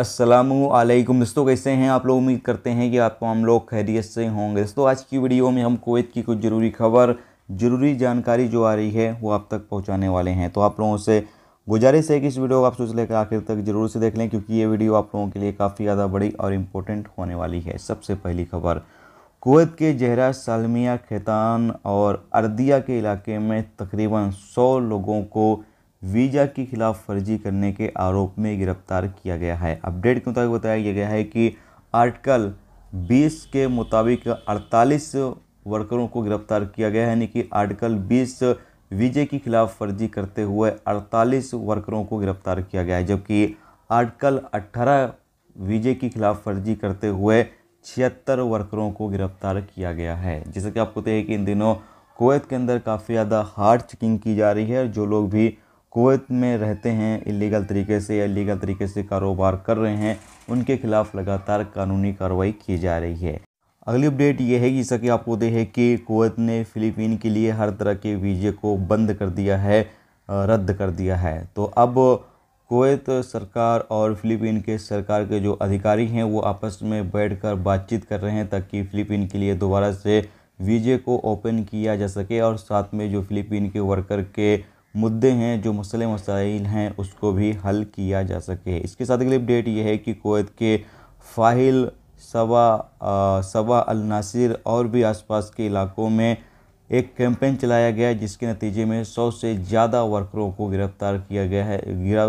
असलम दोस्तों कैसे हैं आप लोग उम्मीद करते हैं कि आप हम लोग खैरियत से होंगे दोस्तों आज की वीडियो में हम कोवैत की कुछ ज़रूरी खबर ज़रूरी जानकारी जो आ रही है वो आप तक पहुंचाने वाले हैं तो आप लोगों से गुजारिश है कि इस वीडियो को आप सोच लेकर आखिर तक ज़रूर से देख लें क्योंकि ये वीडियो आप लोगों के लिए काफ़ी ज़्यादा बड़ी और इम्पोर्टेंट होने वाली है सबसे पहली खबर कोवैत के जहरा सालमिया खैतान और अर्दिया के इलाके में तकरीबन सौ लोगों को वीज़ा की खिलाफ फर्जी करने के आरोप में गिरफ्तार किया गया है अपडेट के मुताबिक बताया गया है कि आर्टिकल 20 के मुताबिक 48 वर्करों को गिरफ्तार किया गया है यानी कि आर्टिकल 20 वीजे की खिलाफ फर्जी करते हुए 48 वर्करों को गिरफ्तार किया गया है जबकि आर्टिकल 18 वीजे की खिलाफ फर्जी करते हुए छिहत्तर वर्करों को गिरफ्तार किया गया है जैसे कि आपको बताइए कि इन दिनों कोवैत के अंदर काफ़ी ज़्यादा हार्ड चेकिंग की जा रही है और जो लोग भी कुवैत में रहते हैं इलीगल तरीके से या इलीगल तरीके से कारोबार कर रहे हैं उनके खिलाफ लगातार कानूनी कार्रवाई की जा रही है अगली अपडेट यह है कि जैसा कि आपको दे है कि कुवैत ने फ़िलीपीन के लिए हर तरह के वीज़े को बंद कर दिया है रद्द कर दिया है तो अब कुवैत सरकार और फिलीपीन के सरकार के जो अधिकारी हैं वो आपस में बैठकर बातचीत कर रहे हैं ताकि फ़िलीपीन के लिए दोबारा से वीज़े को ओपन किया जा सके और साथ में जो फ़िलीपीन के वर्कर के मुद्दे हैं जो मसले मसाइल हैं उसको भी हल किया जा सके इसके साथ अगली अपडेट ये है कि कोवैत के फाहिल सवा आ, सवा अल नासिर और भी आसपास के इलाकों में एक कैंपेन चलाया गया जिसके नतीजे में सौ से ज़्यादा वर्करों को गिरफ्तार किया गया है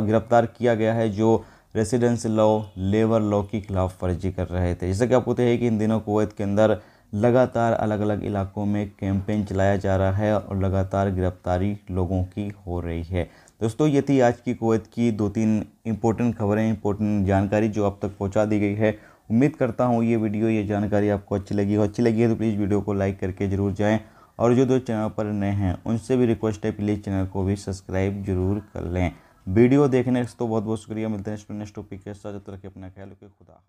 गिरफ्तार किया गया है जो रेसिडेंस लॉ लेबर लॉ के खिलाफ फर्जी कर रहे थे जैसा कि आप होते हैं कि इन दिनों कोवैत के अंदर लगातार अलग अलग इलाकों में कैंपेन चलाया जा रहा है और लगातार गिरफ्तारी लोगों की हो रही है दोस्तों ये थी आज की कुवैत की दो तीन इम्पोर्टेंट खबरें इम्पोर्टेंट जानकारी जो आप तक पहुंचा दी गई है उम्मीद करता हूँ ये वीडियो ये जानकारी आपको अच्छी लगी हो अच्छी लगी है तो प्लीज़ वीडियो को लाइक करके ज़रूर जाएँ और जो दो चैनल पर नए हैं उनसे भी रिक्वेस्ट है प्लीज़ चैनल को भी सब्सक्राइब जरूर कर लें वीडियो देखने से तो बहुत बहुत शुक्रिया मिलते हैं नेक्स्ट टॉपिक के साथ जब तक अपना ख्याल रखें खुदा